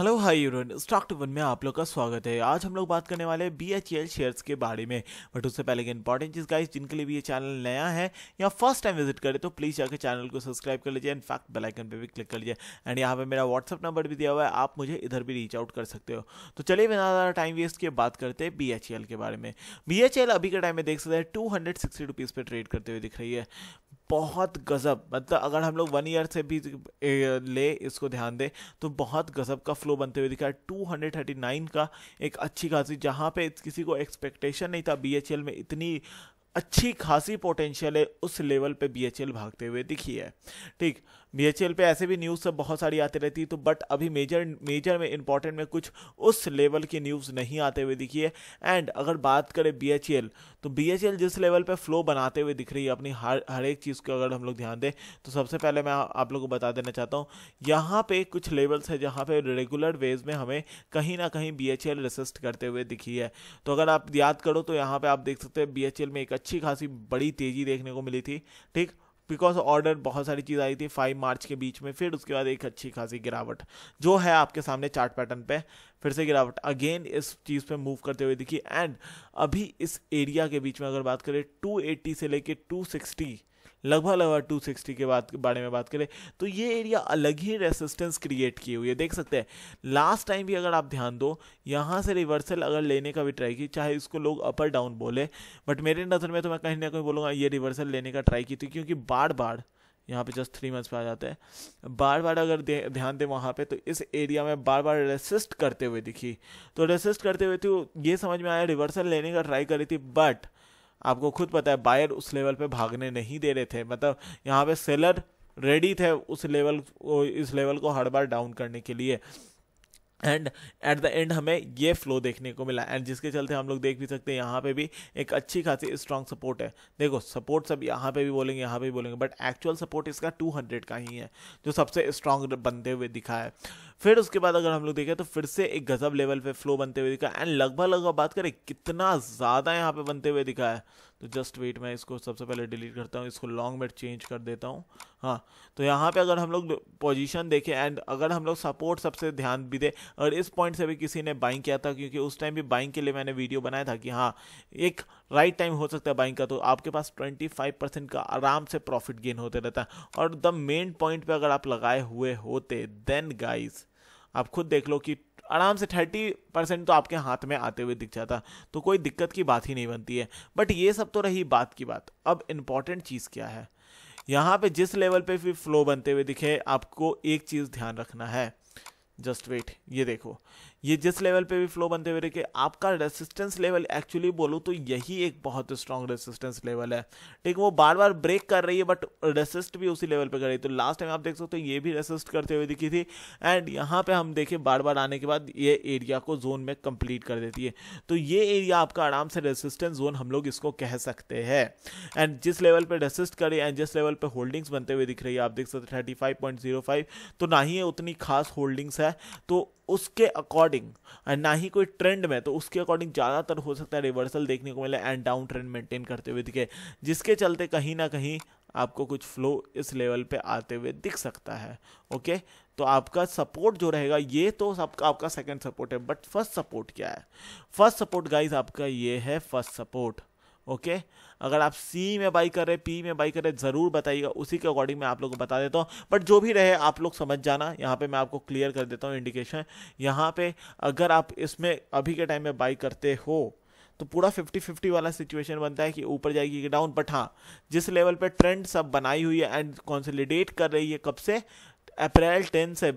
Hello hi यूरोन stock two one में आप लोग का स्वागत है आज हम लोग बात करने वाले हैं बी एच एल शेयर्स के बारे में बट उससे पहले एक इंपॉर्टेंट चीज़ गाइस जिनके लिए भी ये चैनल नया है या फर्स्ट टाइम विजिट करें तो प्लीज़ जाकर चैनल को सब्सक्राइब कर लीजिए इनफैक्ट बेलाइकन पर भी क्लिक कर लीजिए एंड यहाँ पर मेरा व्हाट्सअप नंबर भी दिया हुआ है आप मुझे इधर भी रीच आउट कर सकते हो तो चलिए बिना ज़्यादा टाइम वेस्ट किए बात करते हैं बी एच एल के बारे में बी एच एल अभी के टाइम में देख सकते हैं टू हंड्रेड सिक्सटी रुपीज़ पर ट्रेड करते हुए दिख रही है बहुत गज़ब मतलब अगर हम लोग वन ईयर से भी ले इसको ध्यान दें तो बहुत गज़ब का फ्लो बनते हुए दिखा टू हंड्रेड थर्टी नाइन का एक अच्छी खासी जहाँ पे किसी को एक्सपेक्टेशन नहीं था बी में इतनी अच्छी खासी पोटेंशियल है उस लेवल पे बी भागते हुए दिखी है ठीक बी पे ऐसे भी न्यूज़ सब बहुत सारी आती रहती तो बट अभी मेजर मेजर में इंपॉर्टेंट में कुछ उस लेवल की न्यूज़ नहीं आते हुए दिखी है एंड अगर बात करें बी तो बी जिस लेवल पर फ्लो बनाते हुए दिख रही है अपनी हर हर एक चीज़ को अगर हम लोग ध्यान दें तो सबसे पहले मैं आप लोगों को बता देना चाहता हूँ यहाँ पे कुछ लेवल्स है जहाँ पे रेगुलर वेज में हमें कहीं ना कहीं बी एच रेसिस्ट करते हुए दिखी है तो अगर आप याद करो तो यहाँ पर आप देख सकते हैं बी में एक अच्छी खासी बड़ी तेज़ी देखने को मिली थी ठीक बिकॉज ऑर्डर बहुत सारी चीज़ आई थी फाइव मार्च के बीच में फिर उसके बाद एक अच्छी खासी गिरावट जो है आपके सामने चार्ट पैटर्न पे फिर से गिरावट अगेन इस चीज़ पे मूव करते हुए दिखी एंड अभी इस एरिया के बीच में अगर बात करें 280 से लेके सिक्सटी लगभग लगभग टू सिक्सटी के बाद बारे में बात करें तो ये एरिया अलग ही रेसिस्टेंस क्रिएट किए हुए देख सकते हैं लास्ट टाइम भी अगर आप ध्यान दो यहाँ से रिवर्सल अगर लेने का भी ट्राई की चाहे इसको लोग अपर डाउन बोले बट मेरे नज़र में तो मैं कहीं ना कहीं बोलूँगा ये रिवर्सल लेने का ट्राई की थी क्योंकि बार बार यहाँ पे जस्ट थ्री मंथ्स पे आ जाता है बार बार अगर दे, ध्यान दें वहाँ पे तो इस एरिया में बार बार रेसिस्ट करते हुए दिखी तो रेसिस्ट करते हुए तो ये समझ में आया रिवर्सल लेने का ट्राई करी थी बट आपको खुद पता है बायर उस लेवल पे भागने नहीं दे रहे थे मतलब यहाँ पे सेलर रेडी थे उस लेवल इस लेवल को हर बार डाउन करने के लिए एंड एट द एंड हमें ये फ्लो देखने को मिला एंड जिसके चलते हम लोग देख भी सकते हैं यहाँ पे भी एक अच्छी खासी स्ट्रांग सपोर्ट है देखो सपोर्ट सब यहाँ पे भी बोलेंगे यहाँ पे भी बोलेंगे बट एक्चुअल सपोर्ट इसका 200 का ही है जो सबसे स्ट्रांग बनते हुए दिखा है फिर उसके बाद अगर हम लोग देखें तो फिर से एक गजब लेवल पे फ्लो बनते हुए दिखा एंड लगभग लगभग बात करें कितना ज़्यादा यहाँ पे बनते हुए दिखा है तो जस्ट वेट मैं इसको सबसे पहले डिलीट करता हूँ इसको लॉन्ग में चेंज कर देता हूँ हाँ तो यहाँ पे अगर हम लोग पोजीशन देखें एंड अगर हम लोग सपोर्ट सबसे ध्यान भी दें और इस पॉइंट से भी किसी ने बाइंग किया था क्योंकि उस टाइम भी बाइंग के लिए मैंने वीडियो बनाया था कि हाँ एक राइट टाइम हो सकता है बाइंग का तो आपके पास फाइव परसेंट का आराम से प्रॉफिट गेन होते रहता है और द मेन पॉइंट पर अगर आप लगाए हुए होते देन गाइज़ आप खुद देख लो कि आराम से थर्टी परसेंट तो आपके हाथ में आते हुए दिख जाता तो कोई दिक्कत की बात ही नहीं बनती है बट ये सब तो रही बात की बात अब इम्पॉर्टेंट चीज़ क्या है यहाँ पे जिस लेवल पे भी फ्लो बनते हुए दिखे आपको एक चीज़ ध्यान रखना है जस्ट वेट ये देखो ये जिस लेवल पे भी फ्लो बनते हुए रखे आपका रेसिस्टेंस लेवल एक्चुअली बोलूँ तो यही एक बहुत स्ट्रांग रेसिस्टेंस लेवल है ठीक वो बार बार ब्रेक कर रही है बट रेसिस्ट भी उसी लेवल पर कर रही है तो लास्ट टाइम आप देख सकते हो ये भी रेसिस्ट करते हुए दिखी थी एंड यहाँ पर हम देखें बार बार आने के बाद ये एरिया को जोन में कंप्लीट कर देती है तो ये एरिया आपका आराम से रेसिस्टेंस जोन हम लोग इसको कह सकते हैं एंड जिस लेवल पर रेसिस्ट करे एंड जिस लेवल पर होल्डिंग्स बनते हुए दिख रही है आप देख सकते thirty five point zero five तो ना ही उतनी खास होल्डिंग्स है तो उसके अकॉर्डिंग ना ही कोई ट्रेंड में तो उसके अकॉर्डिंग ज़्यादातर हो सकता है रिवर्सल देखने को मिले एंड डाउन ट्रेंड मेंटेन करते हुए दिखे जिसके चलते कहीं ना कहीं आपको कुछ फ्लो इस लेवल पे आते हुए दिख सकता है ओके तो आपका सपोर्ट जो रहेगा ये तो आपका आपका सेकेंड सपोर्ट है बट फर्स्ट सपोर्ट क्या है फर्स्ट सपोर्ट गाइज आपका ये है फर्स्ट सपोर्ट ओके okay? अगर आप सी में बाई कर रहे पी में बाई कर रहे ज़रूर बताइएगा उसी के अकॉर्डिंग मैं आप लोग को बता देता हूँ बट जो भी रहे आप लोग समझ जाना यहाँ पे मैं आपको क्लियर कर देता हूँ इंडिकेशन यहाँ पे अगर आप इसमें अभी के टाइम में बाई करते हो तो पूरा फिफ्टी फिफ्टी वाला सिचुएशन बनता है कि ऊपर जाएगी कि डाउन बट हाँ जिस लेवल पे ट्रेंड सब बनाई हुई है एंड कॉन्सोलिडेट कर रही है कब से अप्रैल टेन से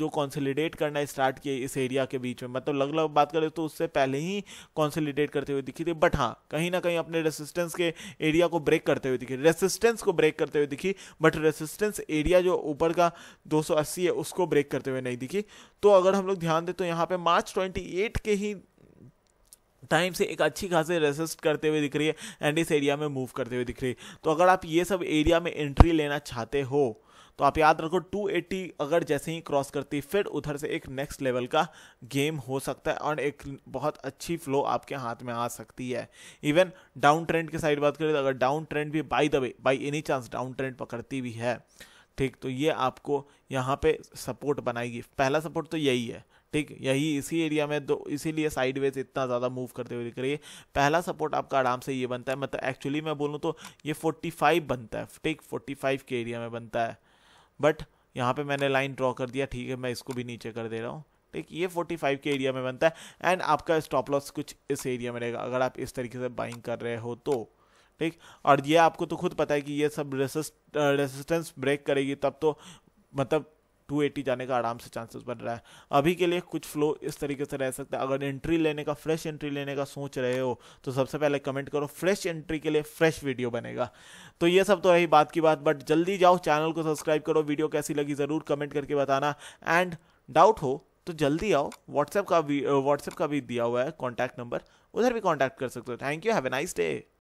जो कंसोलिडेट करना स्टार्ट किए इस एरिया के बीच में मतलब लग लग बात करें तो उससे पहले ही कंसोलिडेट करते हुए दिखी थी बट हाँ कहीं ना कहीं अपने रेसिस्टेंस के एरिया को ब्रेक करते हुए दिखी रेसिस्टेंस को ब्रेक करते हुए दिखी बट रेसिस्टेंस एरिया जो ऊपर का 280 है उसको ब्रेक करते हुए नहीं दिखी तो अगर हम लोग ध्यान दें तो यहाँ पर मार्च ट्वेंटी के ही टाइम से एक अच्छी खासी रेसिस्ट करते हुए दिख रही है एंड इस एरिया में मूव करते हुए दिख रही है तो अगर आप ये सब एरिया में एंट्री लेना चाहते हो तो आप याद रखो 280 अगर जैसे ही क्रॉस करती फिर उधर से एक नेक्स्ट लेवल का गेम हो सकता है और एक बहुत अच्छी फ्लो आपके हाथ में आ सकती है इवन डाउन ट्रेंड के साइड बात करें तो अगर डाउन ट्रेंड भी by the way by any chance down trend पकड़ती भी है ठीक तो ये आपको यहाँ पे सपोर्ट बनाएगी पहला सपोर्ट तो यही है ठीक यही इसी एरिया में दो तो इसीलिए साइडवेज इतना ज़्यादा मूव करते हुए दिख रही है पहला सपोर्ट आपका आराम से ये बनता है मतलब एक्चुअली मैं बोलूँ तो ये 45 बनता है ठीक 45 के एरिया में बनता है बट यहाँ पे मैंने लाइन ड्रॉ कर दिया ठीक है मैं इसको भी नीचे कर दे रहा हूँ ठीक ये 45 के एरिया में बनता है एंड आपका स्टॉप लॉस कुछ इस एरिया में रहेगा अगर आप इस तरीके से बाइंग कर रहे हो तो ठीक और ये आपको तो खुद पता है कि ये सब रेसिस्ट रेसिस्टेंस ब्रेक करेगी तब तो मतलब 280 जाने का आराम से चांसेस बन रहा है अभी के लिए कुछ फ्लो इस तरीके से रह सकता है अगर एंट्री लेने का फ्रेश एंट्री लेने का सोच रहे हो तो सबसे पहले कमेंट करो फ्रेश एंट्री के लिए फ्रेश वीडियो बनेगा तो ये सब तो रही बात की बात बट जल्दी जाओ चैनल को सब्सक्राइब करो वीडियो कैसी लगी ज़रूर कमेंट करके बताना एंड डाउट हो तो जल्दी आओ व्हाट्सएप का भी व्हाट्सएप का भी दिया हुआ है कॉन्टैक्ट नंबर उधर भी कॉन्टैक्ट कर सकते हो thank you have a nice day